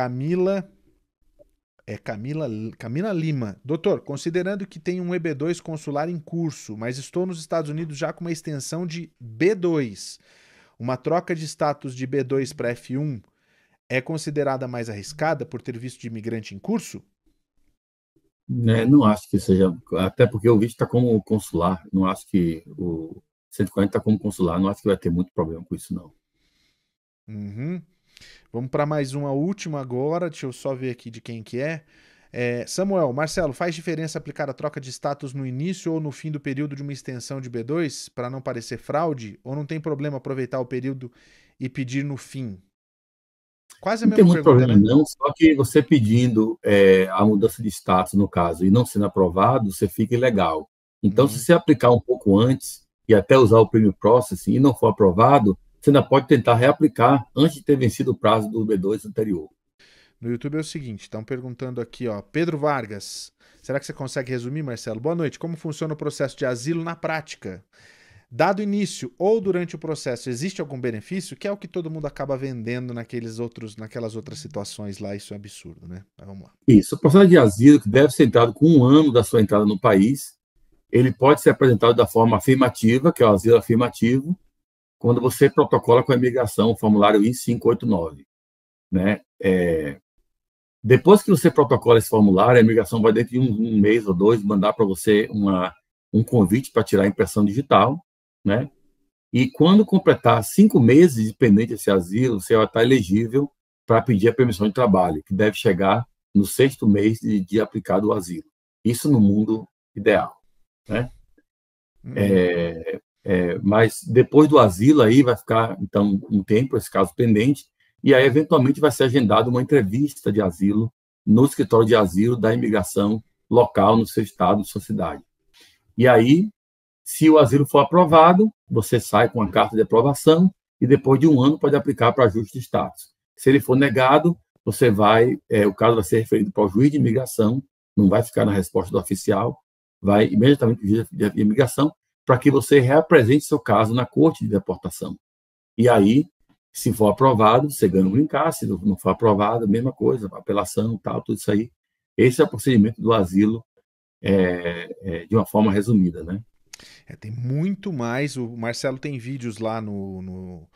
Camila. É Camila, Camila Lima. Doutor, considerando que tem um EB2 consular em curso, mas estou nos Estados Unidos já com uma extensão de B2. Uma troca de status de B2 para F1 é considerada mais arriscada por ter visto de imigrante em curso? É, não acho que seja, até porque o visto está como consular, não acho que o 140 está como consular, não acho que vai ter muito problema com isso, não. Uhum. Vamos para mais uma última agora. Deixa eu só ver aqui de quem que é. é. Samuel, Marcelo, faz diferença aplicar a troca de status no início ou no fim do período de uma extensão de B2 para não parecer fraude? Ou não tem problema aproveitar o período e pedir no fim? Quase a não mesma tem muito pergunta, problema, né? Não, só que você pedindo é, a mudança de status, no caso, e não sendo aprovado, você fica ilegal. Então, uhum. se você aplicar um pouco antes e até usar o Premium processing e não for aprovado, você ainda pode tentar reaplicar antes de ter vencido o prazo do B2 anterior. No YouTube é o seguinte, estão perguntando aqui, ó, Pedro Vargas. Será que você consegue resumir, Marcelo? Boa noite. Como funciona o processo de asilo na prática? Dado início ou durante o processo, existe algum benefício? Que é o que todo mundo acaba vendendo naqueles outros, naquelas outras situações lá. Isso é absurdo, né? Mas vamos lá. Isso. O processo de asilo, que deve ser entrado com um ano da sua entrada no país, ele pode ser apresentado da forma afirmativa, que é o asilo afirmativo, quando você protocola com a imigração o formulário I-589. Né? É, depois que você protocola esse formulário, a imigração vai dentro de um, um mês ou dois mandar para você uma, um convite para tirar a impressão digital, né? E quando completar cinco meses dependente desse asilo, você vai estar elegível para pedir a permissão de trabalho, que deve chegar no sexto mês de, de aplicado o asilo. Isso no mundo ideal, né? Hum. É, é, mas depois do asilo aí vai ficar então um tempo esse caso pendente e aí eventualmente vai ser agendada uma entrevista de asilo no escritório de asilo da imigração local no seu estado, sua cidade. E aí, se o asilo for aprovado, você sai com a carta de aprovação e depois de um ano pode aplicar para ajuste de status. Se ele for negado, você vai, é, o caso vai ser referido para o juiz de imigração, não vai ficar na resposta do oficial, vai imediatamente para o juiz de imigração para que você reapresente seu caso na corte de deportação. E aí, se for aprovado, você ganha um brincar, se não for aprovado, mesma coisa, apelação, tal, tudo isso aí. Esse é o procedimento do asilo é, é, de uma forma resumida, né? É, tem muito mais. O Marcelo tem vídeos lá no, no...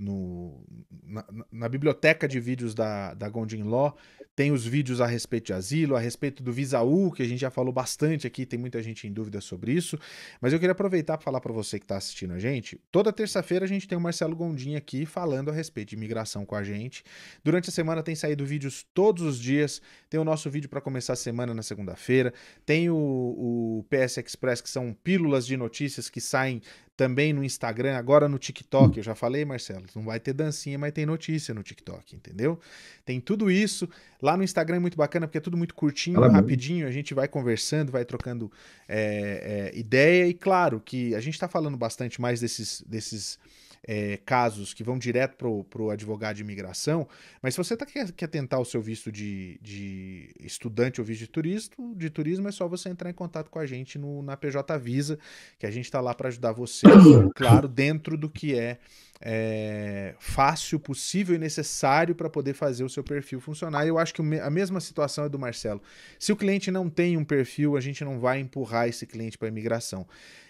No, na, na, biblioteca de vídeos da, da Gondin Law, tem os vídeos a respeito de asilo, a respeito do Visaú, que a gente já falou bastante aqui, tem muita gente em dúvida sobre isso. Mas eu queria aproveitar para falar para você que está assistindo a gente. Toda terça-feira a gente tem o Marcelo Gondim aqui falando a respeito de imigração com a gente. Durante a semana tem saído vídeos todos os dias. Tem o nosso vídeo para começar a semana na segunda-feira. Tem o, o PS Express, que são pílulas de notícias que saem também no Instagram, agora no TikTok, eu já falei, Marcelo, não vai ter dancinha, mas tem notícia no TikTok, entendeu? Tem tudo isso. Lá no Instagram é muito bacana, porque é tudo muito curtinho, rapidinho, a gente vai conversando, vai trocando é, é, ideia, e claro que a gente está falando bastante mais desses. desses é, casos que vão direto pro, pro advogado de imigração, mas se você tá, quer, quer tentar o seu visto de, de estudante ou visto de turismo, de turismo é só você entrar em contato com a gente no, na PJ Visa, que a gente está lá para ajudar você, claro, dentro do que é é, fácil possível e necessário para poder fazer o seu perfil funcionar. E eu acho que a mesma situação é do Marcelo. Se o cliente não tem um perfil, a gente não vai empurrar esse cliente para a imigração.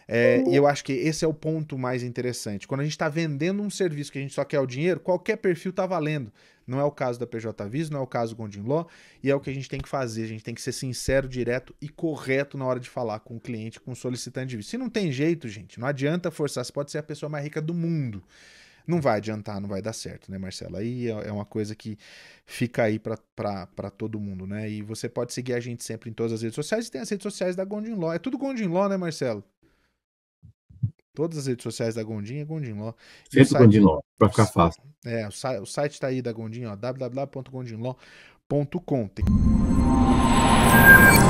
É, E eu acho que esse é o ponto mais interessante. Quando a gente está vendendo um serviço que a gente só quer o dinheiro, qualquer perfil está valendo. Não é o caso da PJ aviso, não é o caso do Gondim Law, e é o que a gente tem que fazer. A gente tem que ser sincero, direto e correto na hora de falar com o cliente, com o solicitante de visto. Se não tem jeito, gente, não adianta forçar. Você pode ser a pessoa mais rica do mundo não vai adiantar, não vai dar certo, né, Marcelo? Aí é, é uma coisa que fica aí para todo mundo, né? E você pode seguir a gente sempre em todas as redes sociais e tem as redes sociais da Gondin Law. É tudo Gondin Law, né, Marcelo? Todas as redes sociais da Gondinha é Gondin Law. Sempre site... Gondin Law, para ficar fácil. É, o, site, o site tá aí da Gondinha, www.gondinlaw.com. Tem...